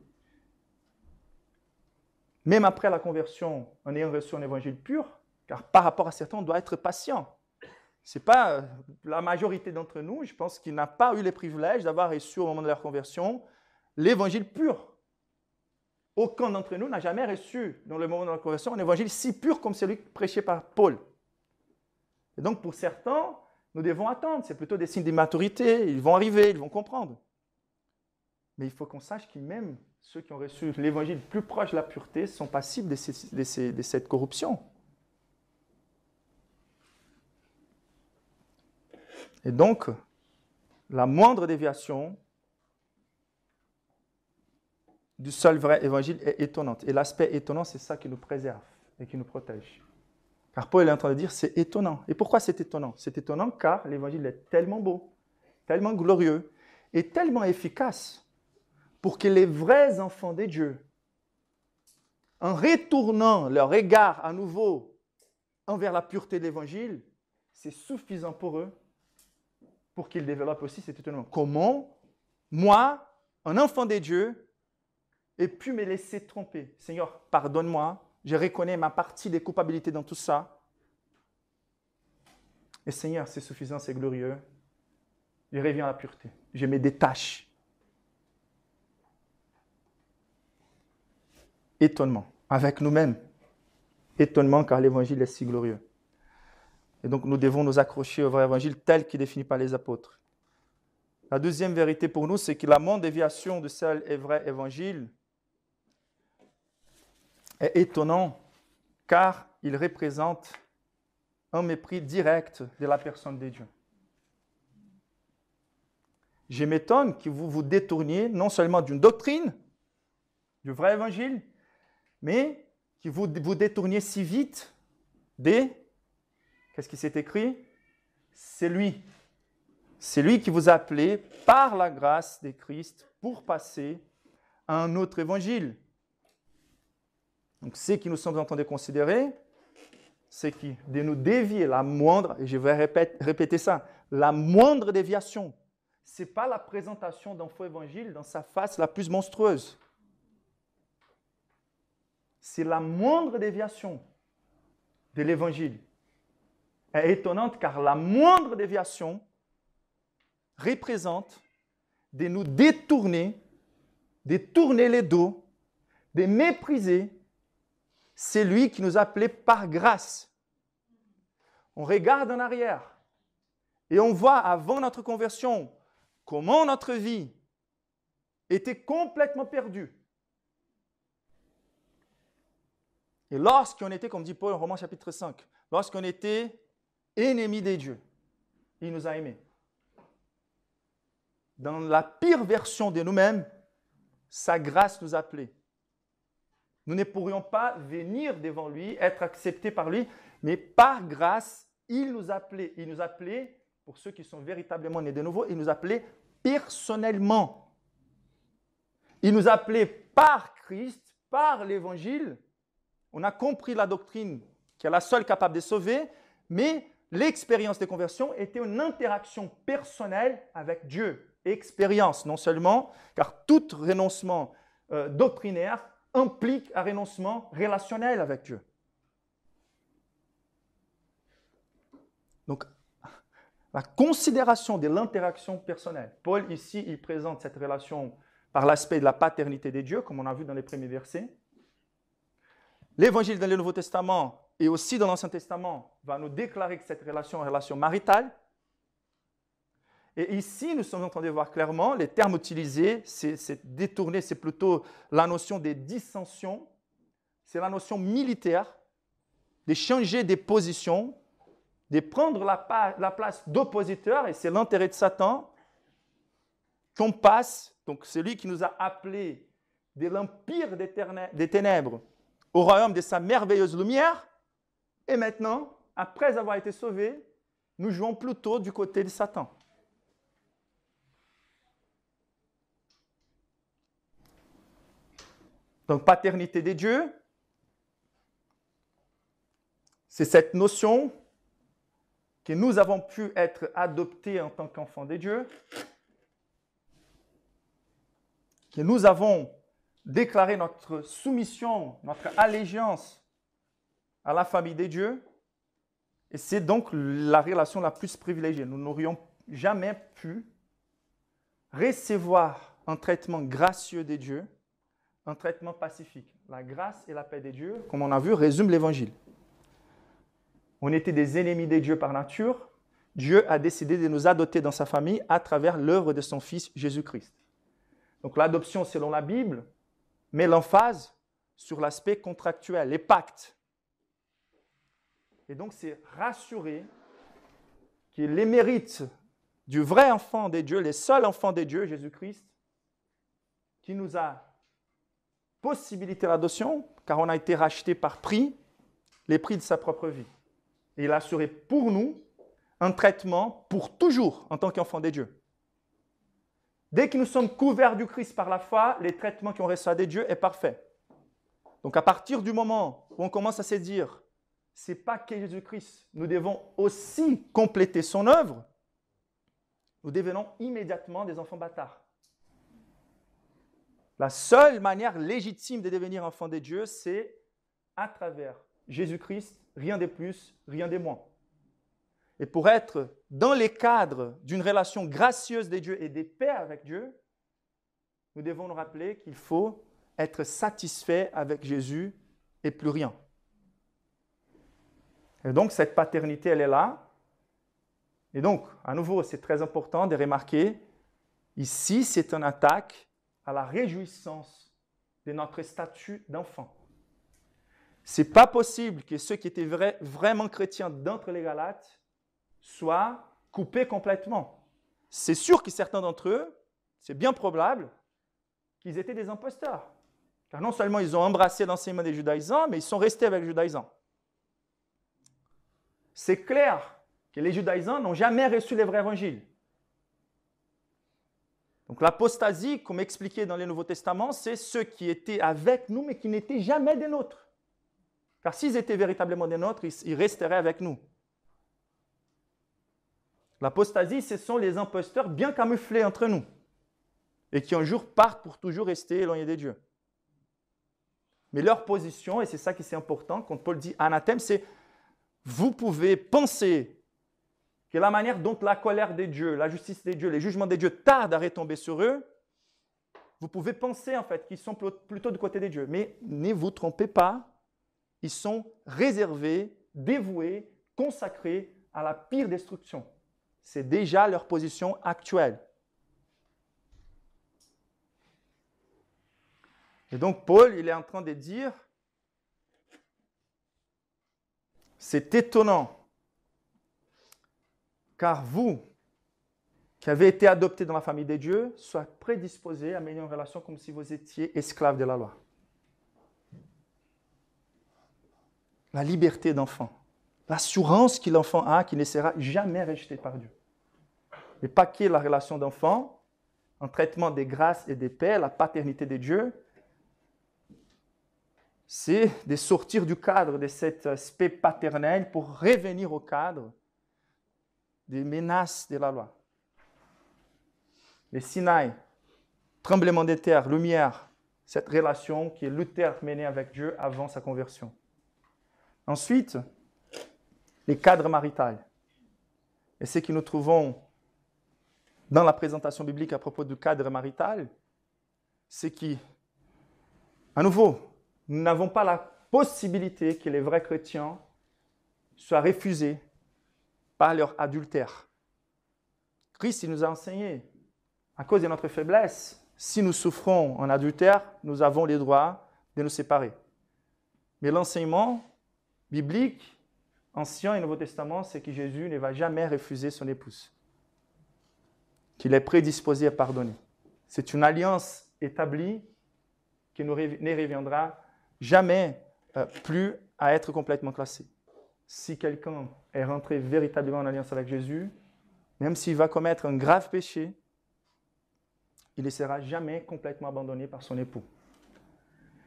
même après la conversion en ayant reçu un évangile pur, car par rapport à certains, on doit être patient. C'est pas euh, la majorité d'entre nous, je pense, qu'il n'a pas eu les privilèges d'avoir reçu au moment de leur conversion l'évangile pur. Aucun d'entre nous n'a jamais reçu, dans le moment de la conversion, un évangile si pur comme celui prêché par Paul. Et donc, pour certains, nous devons attendre. C'est plutôt des signes d'immaturité. Ils vont arriver, ils vont comprendre. Mais il faut qu'on sache que même ceux qui ont reçu l'évangile plus proche de la pureté sont passibles de cette corruption. Et donc, la moindre déviation du seul vrai évangile est étonnante. Et l'aspect étonnant, c'est ça qui nous préserve et qui nous protège. Car Paul est en train de dire, c'est étonnant. Et pourquoi c'est étonnant C'est étonnant car l'évangile est tellement beau, tellement glorieux et tellement efficace pour que les vrais enfants de Dieu, en retournant leur regard à nouveau envers la pureté de l'évangile, c'est suffisant pour eux pour qu'il développe aussi cet étonnement. Comment moi, un enfant des dieux, ai pu me laisser tromper Seigneur, pardonne-moi, je reconnais ma partie des culpabilités dans tout ça. Et Seigneur, c'est suffisant, c'est glorieux. Je reviens à la pureté. Je me détache. Étonnement, avec nous-mêmes. Étonnement car l'évangile est si glorieux. Et donc nous devons nous accrocher au vrai évangile tel qu'il est défini par les apôtres. La deuxième vérité pour nous, c'est que la non-déviation de ce et vrai évangile est étonnant car il représente un mépris direct de la personne de Dieu. Je m'étonne que vous vous détourniez non seulement d'une doctrine, du vrai évangile, mais que vous vous détourniez si vite des Qu'est-ce qui s'est écrit C'est lui. C'est lui qui vous a appelé par la grâce de Christ pour passer à un autre évangile. Donc, ce que nous sommes en train de considérer, c'est qui de nous dévier la moindre, et je vais répéter, répéter ça, la moindre déviation, ce n'est pas la présentation d'un faux évangile dans sa face la plus monstrueuse. C'est la moindre déviation de l'évangile est étonnante car la moindre déviation représente de nous détourner, de tourner les dos, de mépriser celui qui nous appelait par grâce. On regarde en arrière et on voit avant notre conversion comment notre vie était complètement perdue. Et lorsqu'on était, comme dit Paul en Romains chapitre 5, lorsqu'on était ennemi des dieux, il nous a aimés. Dans la pire version de nous-mêmes, sa grâce nous a appelés. Nous ne pourrions pas venir devant lui, être acceptés par lui, mais par grâce, il nous a appelés. Il nous a appelés, pour ceux qui sont véritablement nés de nouveau, il nous a appelés personnellement. Il nous a appelés par Christ, par l'Évangile. On a compris la doctrine qui est la seule capable de sauver, mais L'expérience des conversions était une interaction personnelle avec Dieu. Expérience, non seulement, car tout renoncement euh, doctrinaire implique un renoncement relationnel avec Dieu. Donc, la considération de l'interaction personnelle. Paul, ici, il présente cette relation par l'aspect de la paternité des dieux, comme on a vu dans les premiers versets. L'évangile dans le Nouveau Testament et aussi dans l'Ancien Testament, va nous déclarer que cette relation est une relation maritale. Et ici, nous sommes en train de voir clairement les termes utilisés, c'est détourné, c'est plutôt la notion des dissensions, c'est la notion militaire, de changer des positions, de prendre la, la place d'oppositeur, et c'est l'intérêt de Satan, qu'on passe, donc celui qui nous a appelés de l'empire des ténèbres au royaume de sa merveilleuse lumière, et maintenant, après avoir été sauvés, nous jouons plutôt du côté de Satan. Donc paternité des dieux, c'est cette notion que nous avons pu être adoptés en tant qu'enfants des dieux, que nous avons déclaré notre soumission, notre allégeance à la famille des dieux, Et c'est donc la relation la plus privilégiée. Nous n'aurions jamais pu recevoir un traitement gracieux des dieux, un traitement pacifique. La grâce et la paix des dieux, comme on a vu, résument l'évangile. On était des ennemis des dieux par nature. Dieu a décidé de nous adopter dans sa famille à travers l'œuvre de son Fils Jésus-Christ. Donc l'adoption selon la Bible met l'emphase sur l'aspect contractuel, les pactes et donc c'est rassurer que les mérites du vrai enfant des dieux, les seuls enfants des dieux, Jésus-Christ, qui nous a possibilité l'adoption, car on a été racheté par prix, les prix de sa propre vie. Et il a assuré pour nous un traitement pour toujours en tant qu'enfant des dieux. Dès que nous sommes couverts du Christ par la foi, les traitements qu'on reçoit des dieux est parfait. Donc à partir du moment où on commence à se dire, c'est pas que Jésus-Christ. Nous devons aussi compléter son œuvre. Nous devenons immédiatement des enfants bâtards. La seule manière légitime de devenir enfant de Dieu, c'est à travers Jésus-Christ, rien de plus, rien de moins. Et pour être dans les cadres d'une relation gracieuse de Dieu et des paix avec Dieu, nous devons nous rappeler qu'il faut être satisfait avec Jésus et plus rien. Et donc, cette paternité, elle est là. Et donc, à nouveau, c'est très important de remarquer, ici, c'est une attaque à la réjouissance de notre statut d'enfant. C'est pas possible que ceux qui étaient vraiment chrétiens d'entre les Galates soient coupés complètement. C'est sûr que certains d'entre eux, c'est bien probable, qu'ils étaient des imposteurs. Car non seulement ils ont embrassé l'enseignement des judaïsants, mais ils sont restés avec les judaïsants c'est clair que les judaïsants n'ont jamais reçu les vrais évangiles. Donc l'apostasie, comme expliqué dans le Nouveau Testament, c'est ceux qui étaient avec nous mais qui n'étaient jamais des nôtres. Car s'ils étaient véritablement des nôtres, ils resteraient avec nous. L'apostasie, ce sont les imposteurs bien camouflés entre nous et qui un jour partent pour toujours rester éloignés des dieux. Mais leur position, et c'est ça qui est important, quand Paul dit anathème, c'est vous pouvez penser que la manière dont la colère des dieux, la justice des dieux, les jugements des dieux tardent à retomber sur eux, vous pouvez penser en fait qu'ils sont plutôt du côté des dieux. Mais ne vous trompez pas, ils sont réservés, dévoués, consacrés à la pire destruction. C'est déjà leur position actuelle. Et donc Paul, il est en train de dire, c'est étonnant, car vous, qui avez été adoptés dans la famille des dieux, soyez prédisposés à mener une relation comme si vous étiez esclave de la loi. La liberté d'enfant, l'assurance que l'enfant a qui ne sera jamais rejeté par Dieu. Et pas que la relation d'enfant, un traitement des grâces et des paix, la paternité des dieux, c'est de sortir du cadre de cet aspect paternel pour revenir au cadre des menaces de la loi. Les Sinaï, tremblement des terres, lumière, cette relation qui est Luther menée avec Dieu avant sa conversion. Ensuite, les cadres maritales. Et ce que nous trouvons dans la présentation biblique à propos du cadre marital, c'est qui, à nouveau, nous n'avons pas la possibilité que les vrais chrétiens soient refusés par leur adultère. Christ nous a enseigné, à cause de notre faiblesse, si nous souffrons en adultère, nous avons le droit de nous séparer. Mais l'enseignement biblique, ancien et Nouveau Testament, c'est que Jésus ne va jamais refuser son épouse, qu'il est prédisposé à pardonner. C'est une alliance établie qui ne reviendra jamais euh, plus à être complètement classé. Si quelqu'un est rentré véritablement en alliance avec Jésus, même s'il va commettre un grave péché, il ne sera jamais complètement abandonné par son époux.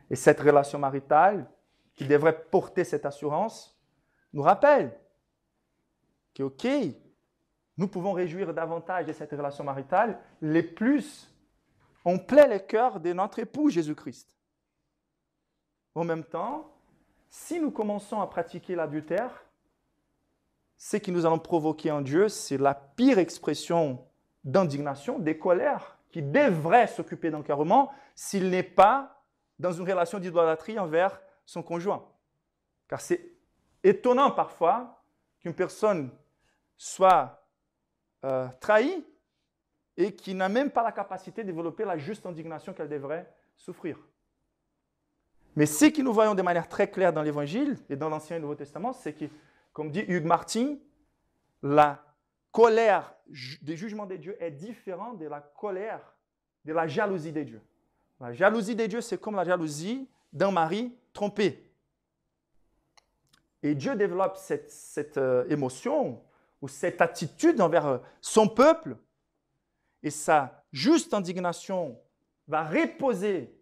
Et cette relation maritale, qui devrait porter cette assurance, nous rappelle que, OK, nous pouvons réjouir davantage de cette relation maritale, les plus on plaît le cœur de notre époux Jésus-Christ. En même temps, si nous commençons à pratiquer l'adultère, ce que nous allons provoquer en Dieu, c'est la pire expression d'indignation, des colères qui devrait s'occuper d'un carrément s'il n'est pas dans une relation d'idolâtrie envers son conjoint. Car c'est étonnant parfois qu'une personne soit euh, trahie et qui n'a même pas la capacité de développer la juste indignation qu'elle devrait souffrir. Mais ce que nous voyons de manière très claire dans l'Évangile et dans l'Ancien et le Nouveau Testament, c'est que, comme dit Hugues Martin, la colère des jugements de Dieu est différente de la colère, de la jalousie de Dieu. La jalousie de Dieu, c'est comme la jalousie d'un mari trompé. Et Dieu développe cette, cette euh, émotion ou cette attitude envers euh, son peuple. Et sa juste indignation va reposer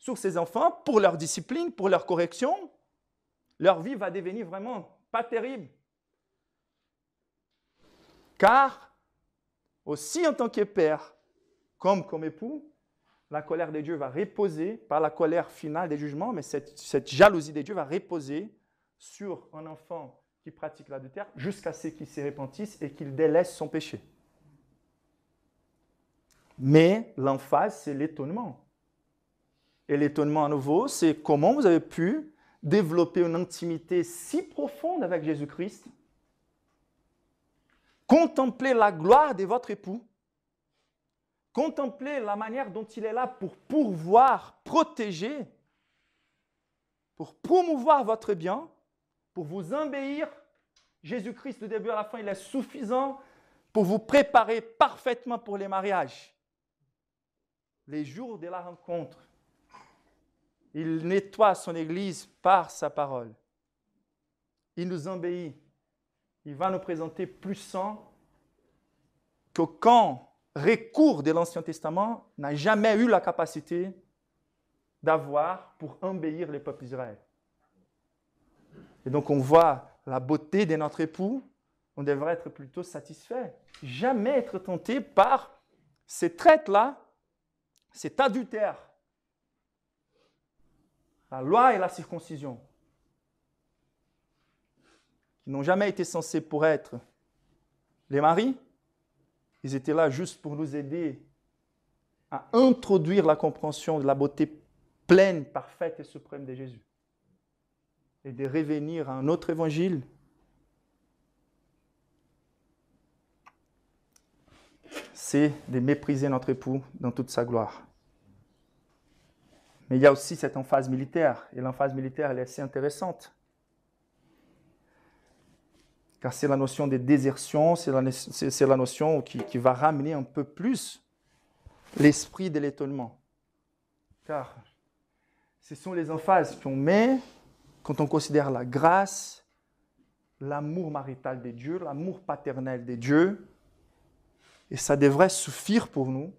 sur ces enfants pour leur discipline, pour leur correction, leur vie va devenir vraiment pas terrible. Car, aussi en tant que père, comme comme époux, la colère de Dieu va reposer, par la colère finale des jugements, mais cette, cette jalousie de Dieu va reposer sur un enfant qui pratique la déterre jusqu'à ce qu'il se repentisse et qu'il délaisse son péché. Mais l'emphase, c'est l'étonnement. Et l'étonnement à nouveau, c'est comment vous avez pu développer une intimité si profonde avec Jésus-Christ, contempler la gloire de votre époux, contempler la manière dont il est là pour pourvoir, protéger, pour promouvoir votre bien, pour vous embellir. Jésus-Christ, du début à la fin, il est suffisant pour vous préparer parfaitement pour les mariages. Les jours de la rencontre, il nettoie son Église par sa parole. Il nous embellit. Il va nous présenter plus sans que quand recours de l'Ancien Testament n'a jamais eu la capacité d'avoir pour embellir les peuples d'Israël. Et donc on voit la beauté de notre époux, on devrait être plutôt satisfait. Jamais être tenté par ces traites-là, cet adultère la loi et la circoncision, qui n'ont jamais été censés pour être les maris, ils étaient là juste pour nous aider à introduire la compréhension de la beauté pleine, parfaite et suprême de Jésus. Et de revenir à un autre évangile. C'est de mépriser notre époux dans toute sa gloire. Mais il y a aussi cette emphase militaire. Et l'emphase militaire, elle est assez intéressante. Car c'est la notion des désertions, c'est la, notion qui, qui va ramener un peu plus l'esprit de l'étonnement. Car ce sont les emphases qu'on met quand on considère la grâce, l'amour marital des dieux, l'amour paternel des dieux. Et ça devrait suffire pour nous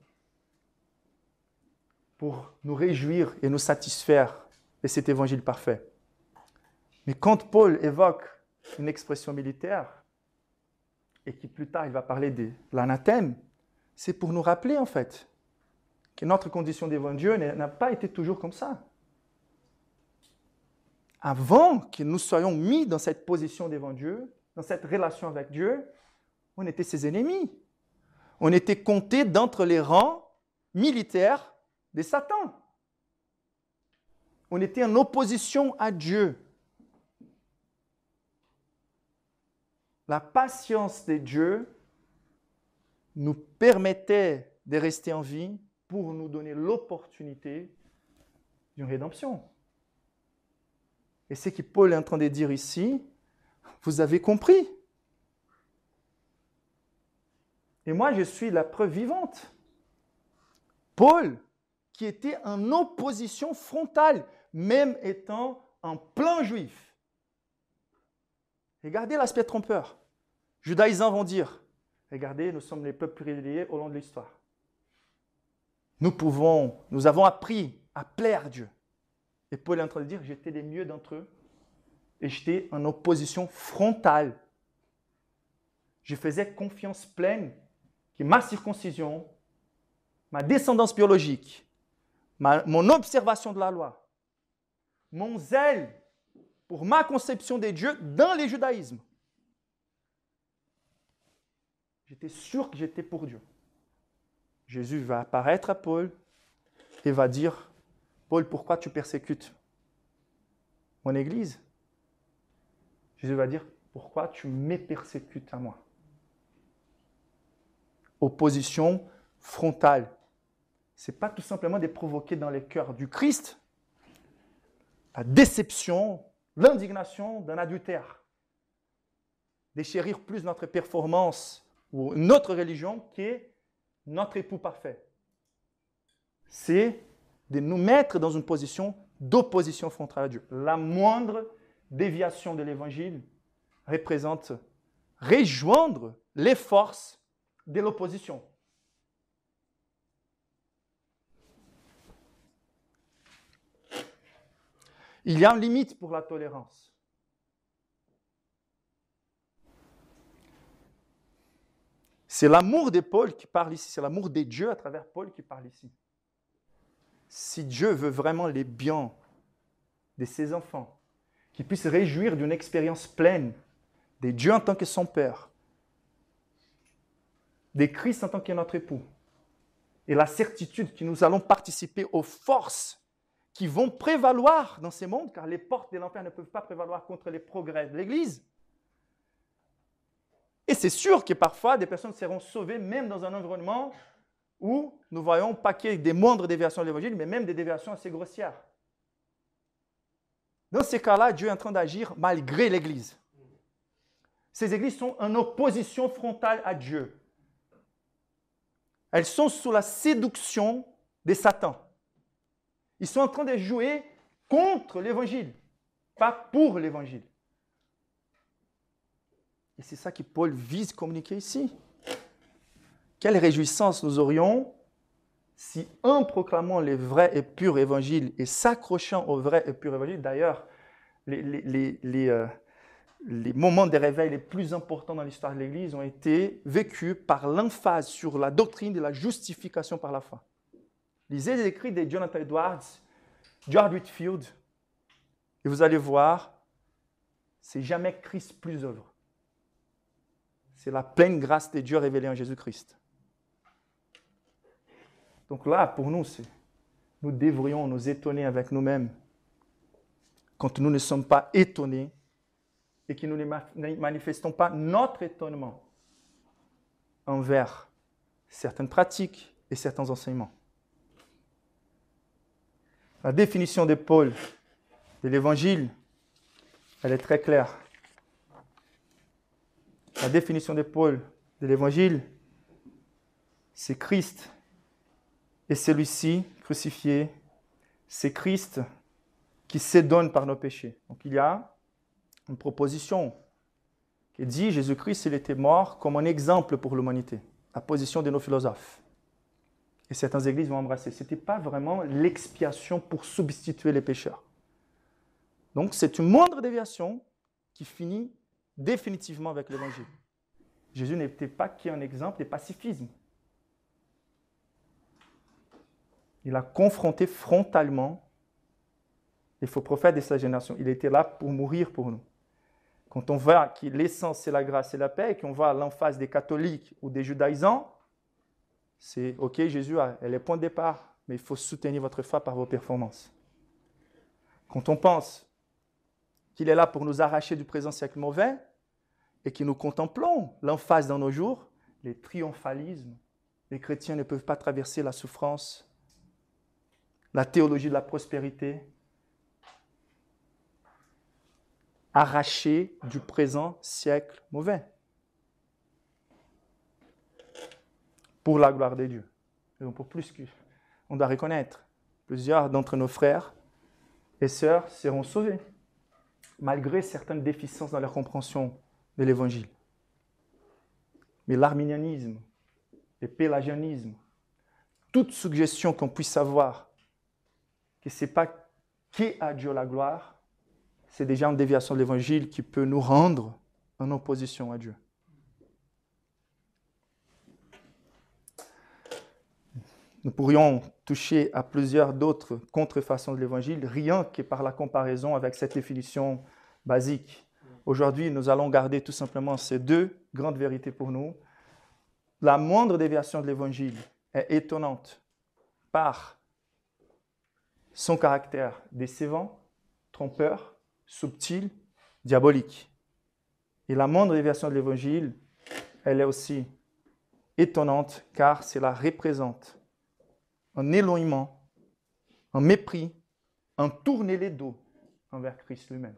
pour nous réjouir et nous satisfaire de cet évangile parfait. Mais quand Paul évoque une expression militaire, et qui plus tard il va parler de l'anathème, c'est pour nous rappeler en fait que notre condition devant Dieu n'a pas été toujours comme ça. Avant que nous soyons mis dans cette position devant Dieu, dans cette relation avec Dieu, on était ses ennemis. On était comptés d'entre les rangs militaires de Satan. On était en opposition à Dieu. La patience de Dieu nous permettait de rester en vie pour nous donner l'opportunité d'une rédemption. Et ce que Paul est en train de dire ici, vous avez compris. Et moi, je suis la preuve vivante. Paul, qui était en opposition frontale, même étant en plein juif. Regardez l'aspect trompeur. Judaïsants vont dire, regardez, nous sommes les peuples reliés au long de l'histoire. Nous pouvons, nous avons appris à plaire à Dieu. Et Paul est en train de dire, j'étais les mieux d'entre eux et j'étais en opposition frontale. Je faisais confiance pleine que ma circoncision, ma descendance biologique, mon observation de la loi, mon zèle pour ma conception des dieux dans les judaïsmes. J'étais sûr que j'étais pour Dieu. Jésus va apparaître à Paul et va dire, Paul, pourquoi tu persécutes mon Église Jésus va dire, pourquoi tu me persécutes à moi Opposition frontale n'est pas tout simplement de provoquer dans les cœurs du Christ la déception, l'indignation d'un adultère, chérir plus notre performance ou notre religion qui est notre époux parfait. C'est de nous mettre dans une position d'opposition frontale à Dieu. La moindre déviation de l'évangile représente rejoindre les forces de l'opposition. Il y a une limite pour la tolérance. C'est l'amour de Paul qui parle ici, c'est l'amour des dieux à travers Paul qui parle ici. Si Dieu veut vraiment les biens de ses enfants, qu'ils puissent réjouir d'une expérience pleine des dieux en tant que son Père, des Christ en tant que notre époux, et la certitude que nous allons participer aux forces qui vont prévaloir dans ces mondes, car les portes de l'enfer ne peuvent pas prévaloir contre les progrès de l'Église. Et c'est sûr que parfois, des personnes seront sauvées, même dans un environnement où nous voyons pas qu'il y ait des moindres déviations de l'Évangile, mais même des déviations assez grossières. Dans ces cas-là, Dieu est en train d'agir malgré l'Église. Ces églises sont en opposition frontale à Dieu. Elles sont sous la séduction de Satan. Ils sont en train de jouer contre l'évangile, pas pour l'évangile. Et c'est ça que Paul vise communiquer ici. Quelle réjouissance nous aurions si, en proclamant le vrai et pur évangile et s'accrochant au vrai et pur évangile, d'ailleurs, les, euh, les, moments de réveil les plus importants dans l'histoire de l'Église ont été vécus par l'emphase sur la doctrine de la justification par la foi. Lisez les écrits de Jonathan Edwards, George Whitfield, et vous allez voir, c'est jamais Christ plus œuvre. C'est la pleine grâce de Dieu révélée en Jésus-Christ. Donc là, pour nous, nous devrions nous étonner avec nous-mêmes quand nous ne sommes pas étonnés et que nous ne manifestons pas notre étonnement envers certaines pratiques et certains enseignements. La définition de Paul de l'évangile, elle est très claire. La définition de Paul de l'évangile, c'est Christ et celui-ci crucifié, c'est Christ qui donne par nos péchés. Donc il y a une proposition qui dit Jésus-Christ, il était mort comme un exemple pour l'humanité, la position de nos philosophes et certaines églises vont embrasser. Ce n'était pas vraiment l'expiation pour substituer les pécheurs. Donc c'est une moindre déviation qui finit définitivement avec l'évangile. Jésus n'était pas qu'un exemple de pacifisme. Il a confronté frontalement les faux prophètes de sa génération. Il était là pour mourir pour nous. Quand on voit que l'essence, c'est la grâce et la paix, et qu'on voit l'emphase des catholiques ou des judaïsants, c'est OK, Jésus elle est point de départ, mais il faut soutenir votre foi par vos performances. Quand on pense qu'il est là pour nous arracher du présent siècle mauvais et que nous contemplons l'emphase dans nos jours, les triomphalismes, les chrétiens ne peuvent pas traverser la souffrance, la théologie de la prospérité, arraché du présent siècle mauvais. pour la gloire de Dieu. Et donc pour plus que, on doit reconnaître, plusieurs d'entre nos frères et sœurs seront sauvés, malgré certaines déficiences dans leur compréhension de l'Évangile. Mais l'arminianisme, le pélagianisme, toute suggestion qu'on puisse avoir que ce n'est pas qui a Dieu la gloire, c'est déjà une déviation de l'Évangile qui peut nous rendre en opposition à Dieu. Nous pourrions toucher à plusieurs d'autres contrefaçons de l'Évangile, rien que par la comparaison avec cette définition basique. Aujourd'hui, nous allons garder tout simplement ces deux grandes vérités pour nous. La moindre déviation de l'Évangile est étonnante par son caractère décevant, trompeur, subtil, diabolique. Et la moindre déviation de l'Évangile, elle est aussi étonnante car c'est la représente un éloignement, un mépris, un tourner les dos envers Christ lui-même.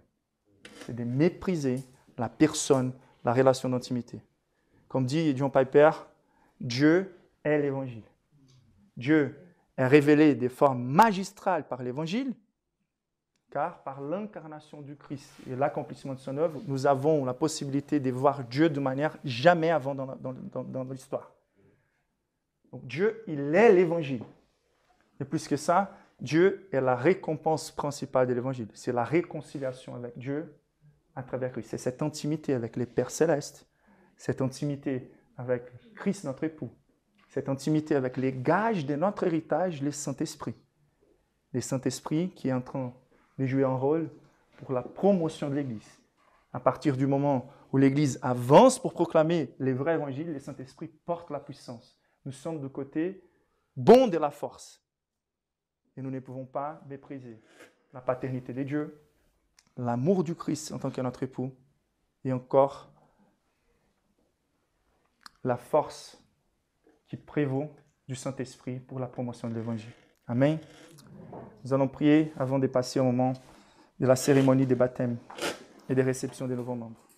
C'est de mépriser la personne, la relation d'intimité. Comme dit John Piper, Dieu est l'évangile. Dieu est révélé des formes magistrales par l'évangile, car par l'incarnation du Christ et l'accomplissement de son œuvre, nous avons la possibilité de voir Dieu de manière jamais avant dans l'histoire. Donc Dieu, il est l'évangile. Et plus que ça, Dieu est la récompense principale de l'évangile. C'est la réconciliation avec Dieu à travers Christ. C'est cette intimité avec les Pères célestes, cette intimité avec Christ, notre époux, cette intimité avec les gages de notre héritage, les Saint-Esprit. Les Saint-Esprit qui est en train de jouer un rôle pour la promotion de l'Église. À partir du moment où l'Église avance pour proclamer les vrais évangiles, les Saint-Esprit portent la puissance. Nous sommes de côté bon de la force et nous ne pouvons pas mépriser la paternité de Dieu, l'amour du Christ en tant que notre époux, et encore la force qui prévaut du Saint-Esprit pour la promotion de l'Évangile. Amen. Nous allons prier avant de passer au moment de la cérémonie des baptêmes et des réceptions des nouveaux membres.